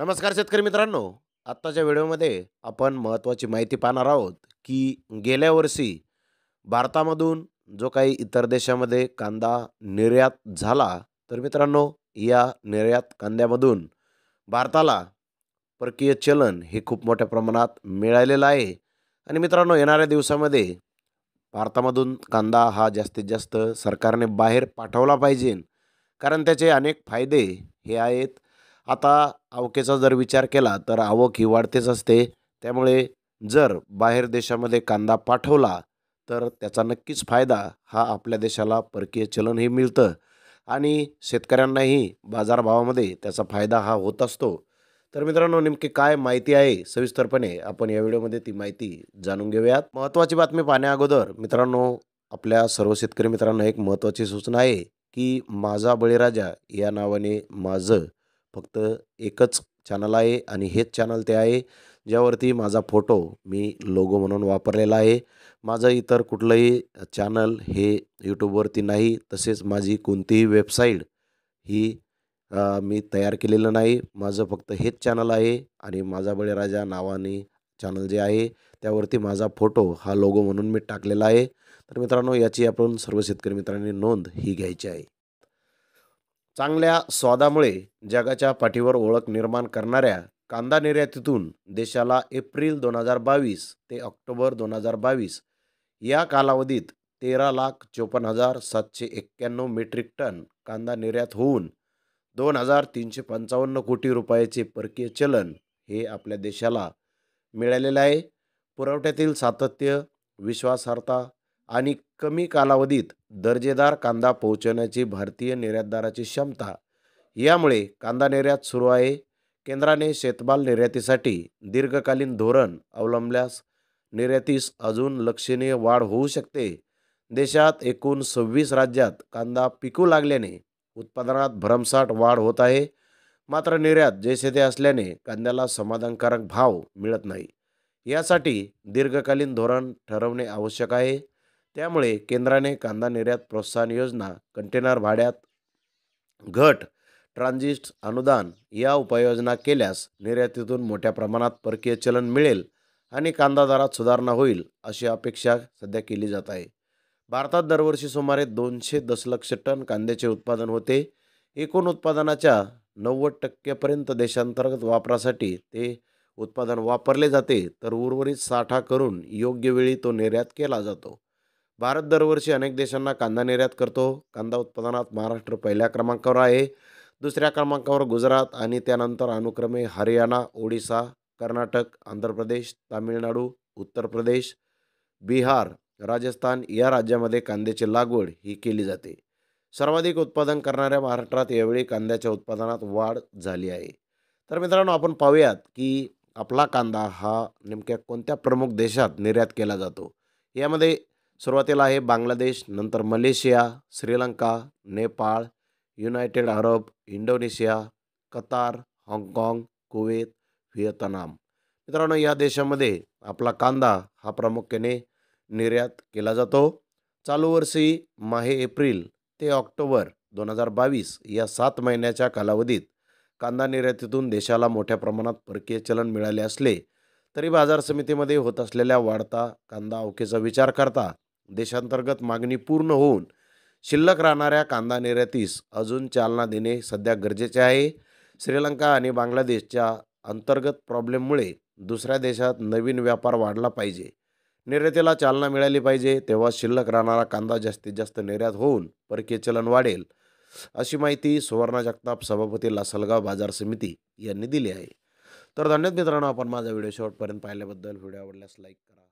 नमस्कार शेतकरी मित्रांनो आत्ताच्या व्हिडिओमध्ये आपण महत्त्वाची माहिती पाहणार आहोत की गेल्या वर्षी भारतामधून जो काही इतर देशामध्ये कांदा निर्यात झाला तर मित्रांनो या निर्यात कांद्यामधून भारताला परकीय चलन हे खूप मोठ्या प्रमाणात मिळालेलं आहे आणि मित्रांनो येणाऱ्या दिवसामध्ये भारतामधून कांदा हा जास्तीत जास्त सरकारने बाहेर पाठवला पाहिजे कारण त्याचे अनेक फायदे हे आहेत आता आवकेचा जर विचार केला तर आवक ही वाढतेच असते त्यामुळे जर बाहेर देशामध्ये कांदा पाठवला तर त्याचा नक्कीच फायदा हा आपल्या देशाला परकीय चलनही मिळतं आणि शेतकऱ्यांनाही बाजारभावामध्ये त्याचा फायदा हा होत असतो तर मित्रांनो नेमकी काय माहिती आहे सविस्तरपणे आपण या व्हिडिओमध्ये ती माहिती जाणून घेऊयात महत्त्वाची बातमी पाहण्याअगोदर मित्रांनो आपल्या सर्व शेतकरी मित्रांना एक महत्त्वाची सूचना आहे की माझा बळीराजा या नावाने माझं फक्त एकच चॅनल आहे आणि हेच चॅनल ते आहे ज्यावरती माझा फोटो मी लोगो म्हणून वापरलेला आहे माझं इतर कुठलंही चॅनल हे यूट्यूबवरती नाही तसेच माझी कोणतीही वेबसाईट ही मी तयार केलेलं नाही माझं फक्त हेच चॅनल आहे आणि माझा बळीराजा नावाने चॅनल जे आहे त्यावरती माझा फोटो हा लोगो म्हणून मी टाकलेला आहे तर मित्रांनो याची आपण सर्व शेतकरी मित्रांनी नोंद ही घ्यायची आहे चांगल्या स्वादामुळे जगाच्या पाठीवर ओळख निर्माण करणाऱ्या कांदा निर्यातीतून देशाला एप्रिल दोन हजार बावीस ते ऑक्टोबर दोन हजार बावीस या कालावधीत तेरा लाख चोपन्न हजार सातशे एक्क्याण्णव मेट्रिक टन कांदा निर्यात होऊन दोन हजार तीनशे पंचावन्न कोटी रुपयाचे परकीय चलन हे आपल्या देशाला मिळालेलं आहे पुरवठ्यातील सातत्य विश्वासार्हता आणि कमी कालावधीत दर्जेदार कांदा पोहोचवण्याची भारतीय निर्यातदाराची क्षमता यामुळे कांदा निर्यात सुरू आहे केंद्राने शेतमाल निर्यातीसाठी दीर्घकालीन धोरण अवलंबल्यास निर्यातीस अजून लक्षणीय वाढ होऊ शकते देशात एकूण सव्वीस राज्यात कांदा पिकू लागल्याने उत्पादनात भरमसाठ वाढ होत आहे मात्र निर्यात जैसे ते असल्याने कांद्याला समाधानकारक भाव मिळत नाही यासाठी दीर्घकालीन धोरण ठरवणे आवश्यक आहे त्यामुळे केंद्राने कांदा निर्यात प्रोत्साहन योजना कंटेनर भाड्यात घट ट्रान्झिस्ट अनुदान या उपाययोजना केल्यास निर्यातीतून मोठ्या प्रमाणात परकीय चलन मिळेल आणि कांदा दरात सुधारणा होईल अशी अपेक्षा सध्या केली जात आहे भारतात दरवर्षी सुमारे दोनशे दशलक्ष टन कांद्याचे उत्पादन होते एकूण उत्पादनाच्या नव्वद टक्केपर्यंत देशांतर्गत वापरासाठी ते उत्पादन वापरले जाते तर उर्वरित साठा करून योग्य वेळी तो निर्यात केला जातो भारत दरवर्षी अनेक देशांना कांदा निर्यात करतो कांदा उत्पादनात महाराष्ट्र पहिल्या क्रमांकावर आहे दुसऱ्या क्रमांकावर गुजरात आणि त्यानंतर अनुक्रमे हरियाणा ओडिसा कर्नाटक आंध्र प्रदेश तामिळनाडू उत्तर प्रदेश बिहार राजस्थान या राज्यामध्ये कांद्याची लागवड ही केली जाते सर्वाधिक उत्पादन करणाऱ्या महाराष्ट्रात यावेळी कांद्याच्या उत्पादनात वाढ झाली आहे तर मित्रांनो आपण पाहूयात की आपला कांदा हा नेमक्या कोणत्या प्रमुख देशात निर्यात केला जातो यामध्ये सुरुवातीला आहे बांगलादेश नंतर Malaysia Sri Lanka Nepal United Arab Indonesia Qatar हाँगकाँग कुवेत व्हिएतनाम मित्रांनो या देशामध्ये आपला कांदा हा प्रामुख्याने निर्यात केला जातो चालू वर्षी माहे एप्रिल ते ऑक्टोबर दोन हजार बावीस या सात महिन्याच्या कालावधीत कांदा निर्यातीतून देशाला मोठ्या प्रमाणात परकीय चलन मिळाले असले तरी बाजार समितीमध्ये होत असलेल्या वाढता कांदा अवकेचा विचार करता देशांतर्गत मागणी पूर्ण होऊन शिल्लक राहणाऱ्या कांदा निर्यातीस अजून चालना देणे सध्या गरजेचे आहे श्रीलंका आणि बांगलादेशच्या अंतर्गत प्रॉब्लेममुळे दुसऱ्या देशात नवीन व्यापार वाढला पाहिजे निर्यातीला चालना मिळाली पाहिजे तेव्हा शिल्लक राहणारा कांदा जास्तीत जास्त निर्यात होऊन परकीय चलन वाढेल अशी माहिती सुवर्णा जगताप सभापती लासलगाव बाजार समिती यांनी दिली आहे तर धन्यवाद मित्रांनो आपण माझा व्हिडिओ शेवटपर्यंत पाहिल्याबद्दल व्हिडिओ आवडल्यास लाईक करा